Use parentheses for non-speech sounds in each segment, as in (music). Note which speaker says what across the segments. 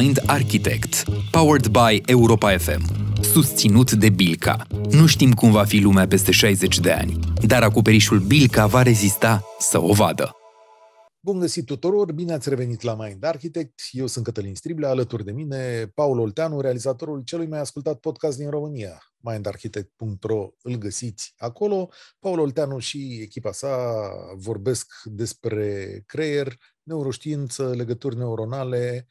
Speaker 1: Mind Architect, powered by Europa FM, susținut de Bilca. Nu știm cum va fi lumea peste 60 de ani, dar acoperișul Bilca va rezista să o vadă.
Speaker 2: Bun găsit tuturor, bine ați revenit la Mind Architect. Eu sunt Cătălin Striblea, alături de mine Paul Olteanu, realizatorul celui mai ascultat podcast din România. mindarchitect.ro îl găsiți acolo. Paul Olteanu și echipa sa vorbesc despre creier, neuroștiință, legături neuronale,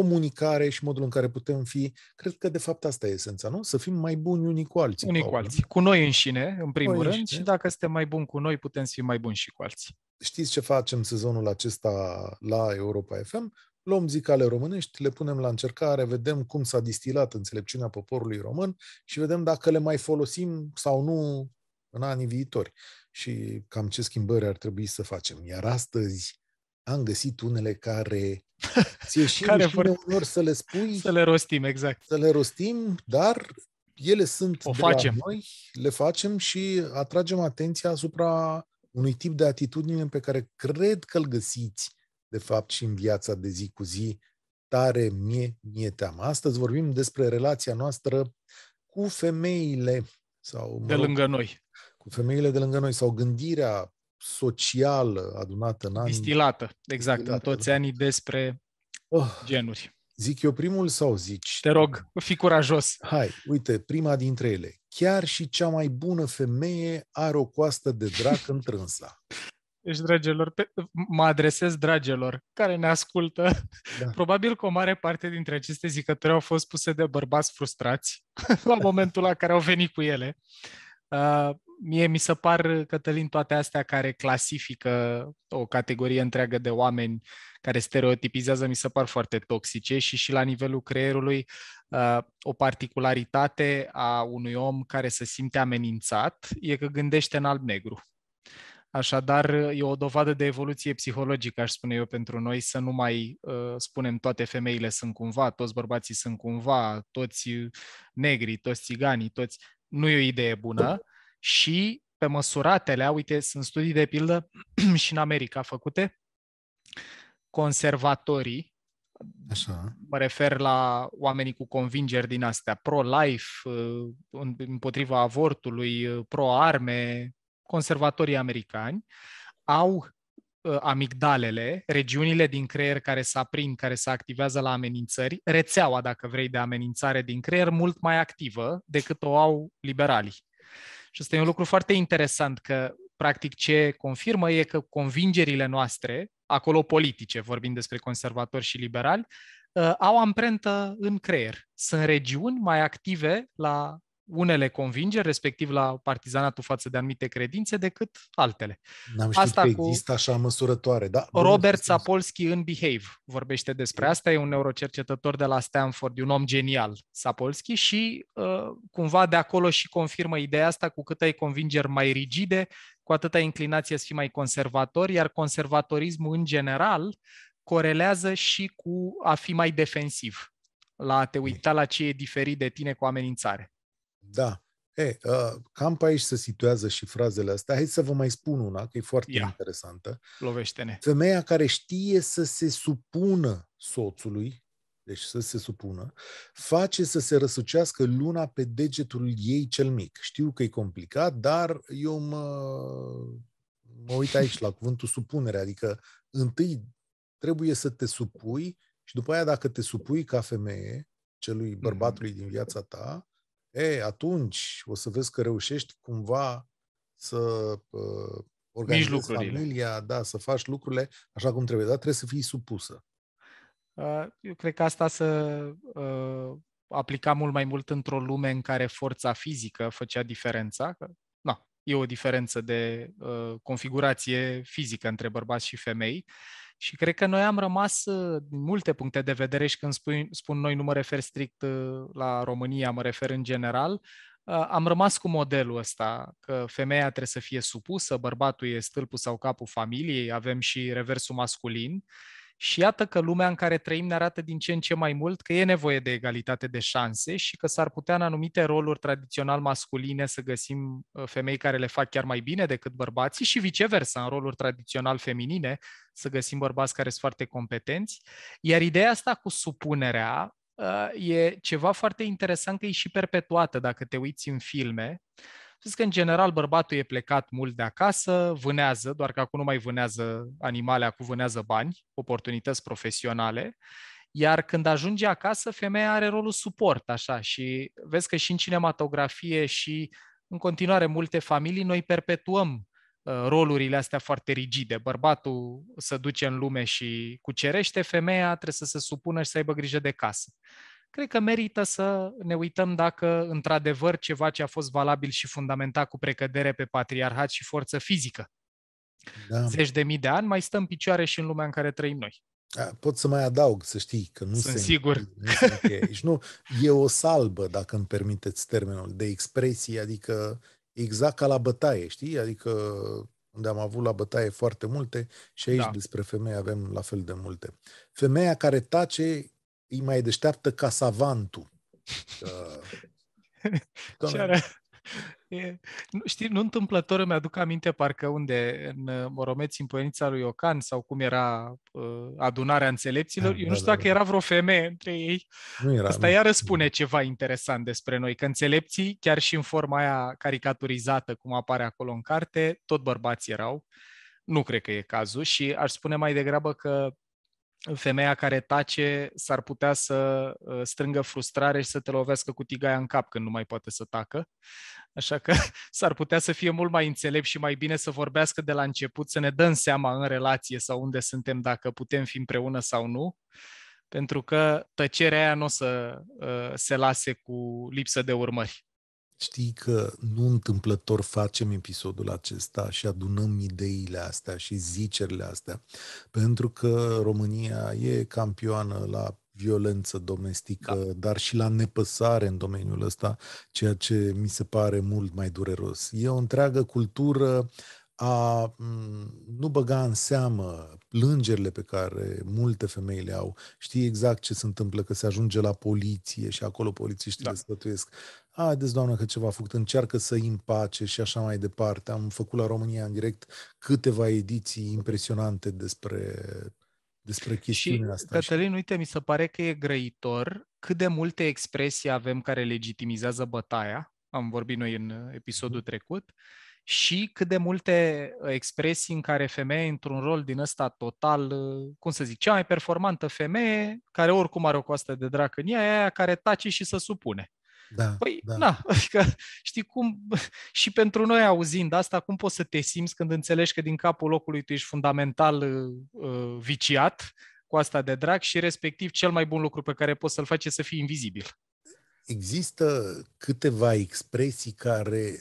Speaker 2: comunicare și modul în care putem fi, cred că de fapt asta e esența,
Speaker 1: nu? Să fim mai buni unii cu alții. Unii cu alții. Cu noi înșine, în primul rând, înșine. și dacă suntem mai buni cu noi, putem să fim mai buni și cu alții.
Speaker 2: Știți ce facem sezonul acesta la Europa FM? luăm zicale românești, le punem la încercare, vedem cum s-a distilat înțelepciunea poporului român și vedem dacă le mai folosim sau nu în anii viitori și cam ce schimbări ar trebui să facem. Iar astăzi am găsit unele care (laughs) ți-e și care vor... unor să le spui. Să le rostim, exact. Să le rostim, dar ele sunt o facem. De la noi, le facem și atragem atenția asupra unui tip de atitudine pe care cred că îl găsiți, de fapt, și în viața de zi cu zi, tare mie, mie teamă. Astăzi vorbim despre relația noastră cu femeile. Sau, mă rog, de lângă noi. Cu femeile de lângă noi sau gândirea socială adunată în anii...
Speaker 1: Distilată, exact, distilată, în toți da. anii despre oh, genuri.
Speaker 2: Zic eu primul sau zici? Te rog, fi curajos. Hai, uite, prima dintre ele. Chiar și cea mai bună femeie are o coastă de drac întrânsa.
Speaker 1: Deci, (laughs) dragilor, pe, mă adresez dragilor care ne ascultă. Da. (laughs) Probabil că o mare parte dintre aceste zicători au fost puse de bărbați frustrați (laughs) la momentul la care au venit cu ele. Uh, mie mi se par, Cătălin, toate astea care clasifică o categorie întreagă de oameni care stereotipizează, mi se par foarte toxice și și la nivelul creierului uh, o particularitate a unui om care se simte amenințat e că gândește în alb-negru. Așadar, e o dovadă de evoluție psihologică, aș spune eu, pentru noi să nu mai uh, spunem toate femeile sunt cumva, toți bărbații sunt cumva, toți negri, toți țiganii, toți... Nu e o idee bună și pe măsuratele, uite, sunt studii de pildă (clears throat) și în America făcute, conservatorii, Așa. mă refer la oamenii cu convingeri din astea, pro-life, uh, împotriva avortului, uh, pro-arme, conservatorii americani, au uh, amigdalele, regiunile din creier care se aprind, care se activează la amenințări, rețeaua, dacă vrei, de amenințare din creier mult mai activă decât o au liberalii. Și ăsta e un lucru foarte interesant, că practic ce confirmă e că convingerile noastre, acolo politice, vorbind despre conservatori și liberali, uh, au amprentă în creier. Sunt regiuni mai active la unele convingeri, respectiv la partizanatul față de anumite credințe, decât altele. N-am știut asta că există
Speaker 2: cu... așa măsurătoare, da? Robert
Speaker 1: Sapolsky în Behave vorbește despre asta, e un neurocercetător de la Stanford, un om genial, Sapolsky, și uh, cumva de acolo și confirmă ideea asta cu cât ai convingeri mai rigide, cu ai inclinație să fii mai conservator, iar conservatorismul în general corelează și cu a fi mai defensiv, la a te uita la ce e diferit de tine cu amenințare.
Speaker 2: Da. E, uh, cam pe aici se situează și frazele astea. Hai să vă mai spun una, că e foarte Ia.
Speaker 1: interesantă. Lovește-ne.
Speaker 2: Femeia care știe să se supună soțului, deci să se supună, face să se răsucească luna pe degetul ei cel mic. Știu că e complicat, dar eu mă, mă uit aici la cuvântul supunere, adică întâi trebuie să te supui și după aia dacă te supui ca femeie celui mhm. bărbatului din viața ta, e, atunci o să vezi că reușești cumva să uh, organizezi familia, da, să faci lucrurile așa cum trebuie, dar trebuie să fii supusă.
Speaker 1: Uh, eu cred că asta să uh, aplica mult mai mult într-o lume în care forța fizică făcea diferența, că na, e o diferență de uh, configurație fizică între bărbați și femei, și cred că noi am rămas uh, din multe puncte de vedere și când spui, spun noi nu mă refer strict uh, la România, mă refer în general, uh, am rămas cu modelul ăsta, că femeia trebuie să fie supusă, bărbatul e stâlpul sau capul familiei, avem și reversul masculin. Uh, și iată că lumea în care trăim ne arată din ce în ce mai mult că e nevoie de egalitate de șanse și că s-ar putea în anumite roluri tradițional masculine să găsim uh, femei care le fac chiar mai bine decât bărbații și viceversa, în roluri tradițional feminine să găsim bărbați care sunt foarte competenți. Iar ideea asta cu supunerea uh, e ceva foarte interesant că e și perpetuată dacă te uiți în filme Știți că, în general, bărbatul e plecat mult de acasă, vânează, doar că acum nu mai vânează animale, acum vânează bani, oportunități profesionale, iar când ajunge acasă, femeia are rolul suport, așa, și vezi că și în cinematografie și în continuare multe familii noi perpetuăm uh, rolurile astea foarte rigide. Bărbatul se duce în lume și cucerește, femeia trebuie să se supună și să aibă grijă de casă cred că merită să ne uităm dacă, într-adevăr, ceva ce a fost valabil și fundamentat cu precădere pe patriarhat și forță fizică. Da. Zeci de mii de ani mai stăm picioare și în lumea în care trăim noi.
Speaker 2: Pot să mai adaug, să știi, că nu Sunt se sigur. nu se aici. Deci nu, e o salbă, dacă îmi permiteți termenul, de expresie, adică exact ca la bătaie, știi? Adică unde am avut la bătaie foarte multe și aici da. despre femei avem la fel de multe. Femeia care tace îi mai deșteaptă Uh,
Speaker 1: (laughs) Ce are? E, nu, știi, nu întâmplător îmi aduc aminte parcă unde în uh, Moromeți, în Poenița lui Iocan sau cum era uh, adunarea înțelepților, da, eu nu da, știu da, dacă da. era vreo femeie între ei. Nu era, Asta nu. iară spune ceva interesant despre noi, că înțelepții, chiar și în forma aia caricaturizată cum apare acolo în carte, tot bărbați erau. Nu cred că e cazul și aș spune mai degrabă că femeia care tace s-ar putea să ă, strângă frustrare și să te lovească cu tigaia în cap când nu mai poate să tacă. Așa că (laughs) s-ar putea să fie mult mai înțelept și mai bine să vorbească de la început, să ne dăm seama în relație sau unde suntem, dacă putem fi împreună sau nu, pentru că tăcerea aia nu o să ă, se lase cu lipsă de urmări.
Speaker 2: Știi că nu întâmplător facem episodul acesta și adunăm ideile astea și zicerile astea, pentru că România e campioană la violență domestică, da. dar și la nepăsare în domeniul ăsta, ceea ce mi se pare mult mai dureros. E o întreagă cultură a nu băga în seamă plângerile pe care multe femei le au. Știi exact ce se întâmplă, că se ajunge la poliție și acolo polițiștii da. le sfătuiesc. Haideți, doamnă, că ceva a făcut, încearcă să îi împace și așa mai departe. Am făcut la România în direct câteva ediții impresionante despre, despre chestiunea și, asta.
Speaker 1: Cătălin, uite, mi se pare că e grăitor cât de multe expresii avem care legitimizează bătaia. Am vorbit noi în episodul mhm. trecut și cât de multe uh, expresii în care femeia e într-un rol din ăsta total, uh, cum să zic, cea mai performantă femeie, care oricum are o coastă de drac în ea, e aia care tace și se supune. Da, păi, da. na, (laughs) adică, știi cum, (laughs) și pentru noi auzind asta, cum poți să te simți când înțelegi că din capul locului tu ești fundamental uh, uh viciat cu asta de drag și respectiv cel mai bun lucru pe care poți să-l faci e să fii invizibil.
Speaker 2: Există câteva expresii care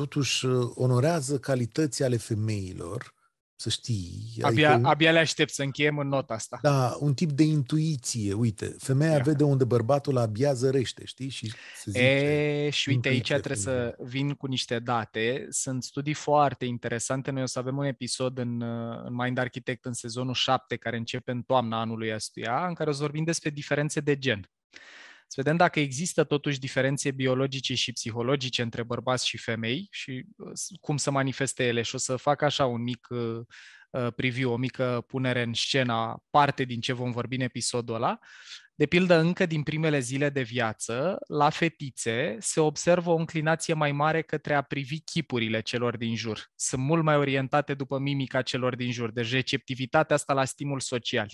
Speaker 2: totuși uh, onorează calități ale femeilor, să știi.
Speaker 1: Abia, adică, abia le aștept să încheiem în nota asta. Da,
Speaker 2: un tip de intuiție, uite, femeia Ia. vede unde bărbatul abia zărește, știi? Și, se zice,
Speaker 1: e, și uite, aici trebuie să vin cu niște date. Sunt studii foarte interesante. Noi o să avem un episod în, uh, în Mind Architect în sezonul 7, care începe în toamna anului astuia, în care o să vorbim despre diferențe de gen să vedem dacă există totuși diferențe biologice și psihologice între bărbați și femei și uh, cum să manifeste ele. Și o să fac așa un mic uh, uh, preview, o mică punere în scena, parte din ce vom vorbi în episodul ăla. De pildă, încă din primele zile de viață, la fetițe se observă o înclinație mai mare către a privi chipurile celor din jur. Sunt mult mai orientate după mimica celor din jur, deci receptivitatea asta la stimul social.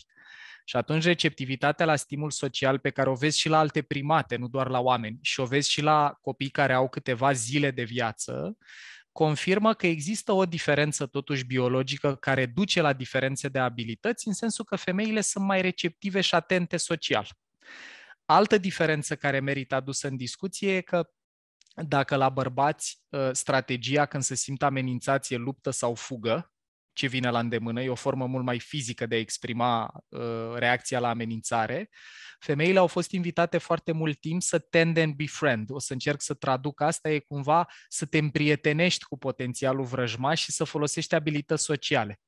Speaker 1: Și atunci receptivitatea la stimul social pe care o vezi și la alte primate, nu doar la oameni, și o vezi și la copii care au câteva zile de viață, confirmă că există o diferență totuși biologică care duce la diferențe de abilități, în sensul că femeile sunt mai receptive și atente social. Altă diferență care merită adusă în discuție e că dacă la bărbați ă, strategia când se simt amenințați e luptă sau fugă, ce vine la îndemână, e o formă mult mai fizică de a exprima uh, reacția la amenințare. Femeile au fost invitate foarte mult timp să tend and befriend. O să încerc să traduc asta, e cumva să te împrietenești cu potențialul vrăjmaș și să folosești abilități sociale.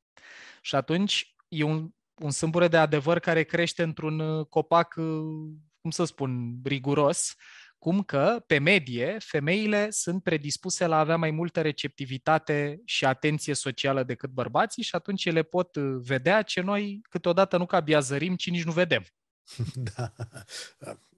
Speaker 1: Și atunci e un, un sâmbure de adevăr care crește într-un uh, copac, uh, cum să spun, riguros, cum că, pe medie, femeile sunt predispuse la a avea mai multă receptivitate și atenție socială decât bărbații și atunci ele pot uh, vedea ce noi câteodată nu ca biazărim, ci nici nu vedem.
Speaker 2: (laughs) Da.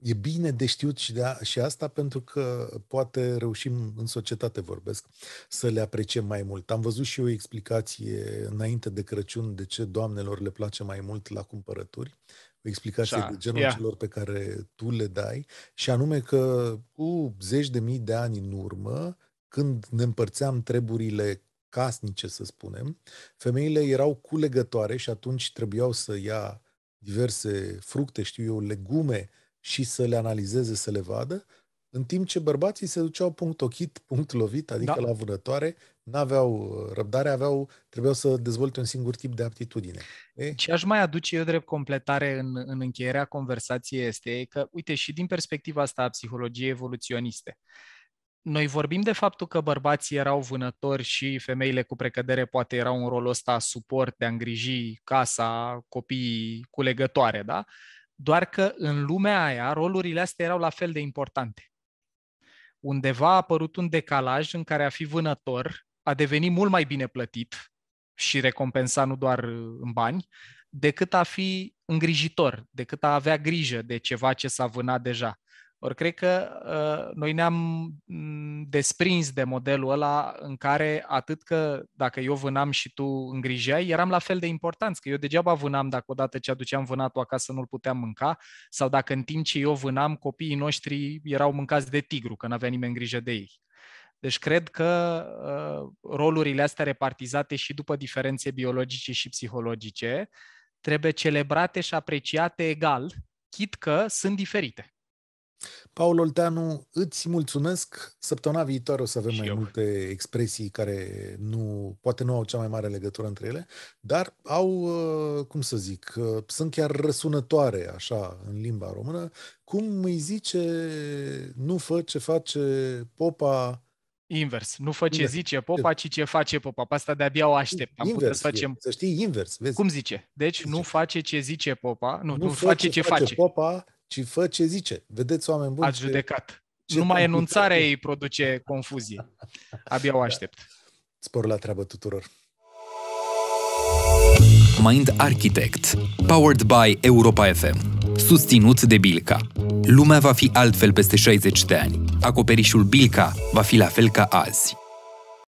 Speaker 2: E bine de știut și, de a, și asta pentru că poate reușim în societate, vorbesc, să le apreciem mai mult. Am văzut și eu o explicație înainte de Crăciun de ce doamnelor le place mai mult la cumpărături o explicație Așa, de genul yeah. celor pe care tu le dai, și anume că cu zeci de mii de ani în urmă, când ne împărțeam treburile casnice, să spunem, femeile erau culegătoare și atunci trebuiau să ia diverse fructe, știu eu, legume și să le analizeze, să le vadă, în timp ce bărbații se duceau punct ochit, punct lovit, adică da. la vânătoare, n-aveau uh, răbdare, aveau, trebuiau să dezvolte un singur tip de aptitudine.
Speaker 1: E? Ce aș mai aduce eu drept completare în, în încheierea conversației este că, uite, și din perspectiva asta a psihologiei evoluționiste, noi vorbim de faptul că bărbații erau vânători și femeile cu precădere poate erau un rol ăsta suport de a îngriji casa, copiii, culegătoare, da? Doar că în lumea aia rolurile astea erau la fel de importante undeva a apărut un decalaj în care a fi vânător a devenit mult mai bine plătit și recompensa nu doar uh, în bani, decât a fi îngrijitor, decât a avea grijă de ceva ce s-a vânat deja. Ori cred că uh, noi ne-am desprins de modelul ăla în care atât că dacă eu vânam și tu îngrijeai, eram la fel de importanți, că eu degeaba vânam dacă odată ce aduceam vânatul acasă nu-l puteam mânca, sau dacă în timp ce eu vânam copiii noștri erau mâncați de tigru, că n-avea nimeni grijă de ei. Deci cred că uh, rolurile astea repartizate și după diferențe biologice și psihologice trebuie celebrate și apreciate egal, chit că sunt diferite.
Speaker 2: Paul Olteanu, îți mulțumesc. Săptămâna viitoare o să avem și mai eu. multe expresii care nu, poate nu au cea mai mare legătură între ele, dar au, uh, cum să zic, uh, sunt chiar răsunătoare așa în limba română. Cum îi zice nu fă ce face
Speaker 1: popa Invers. Nu fă ce invers. zice popa, ci ce face popa. Pe asta de-abia o aștept. Am invers, să facem... să știi, invers. Vezi? Cum zice? Deci zice. nu face ce zice popa, nu, nu, nu face, face ce face. face
Speaker 2: popa, ci fă ce zice. Vedeți, oameni buni... Ați ce, judecat. Ce Numai enunțarea
Speaker 1: ei produce confuzie. Abia o da. aștept. Da. Spor la treabă tuturor! Mind Architect, powered by Europa FM, susținut de Bilca. Lumea va fi altfel peste 60 de ani. Acoperișul Bilca va fi la fel ca azi.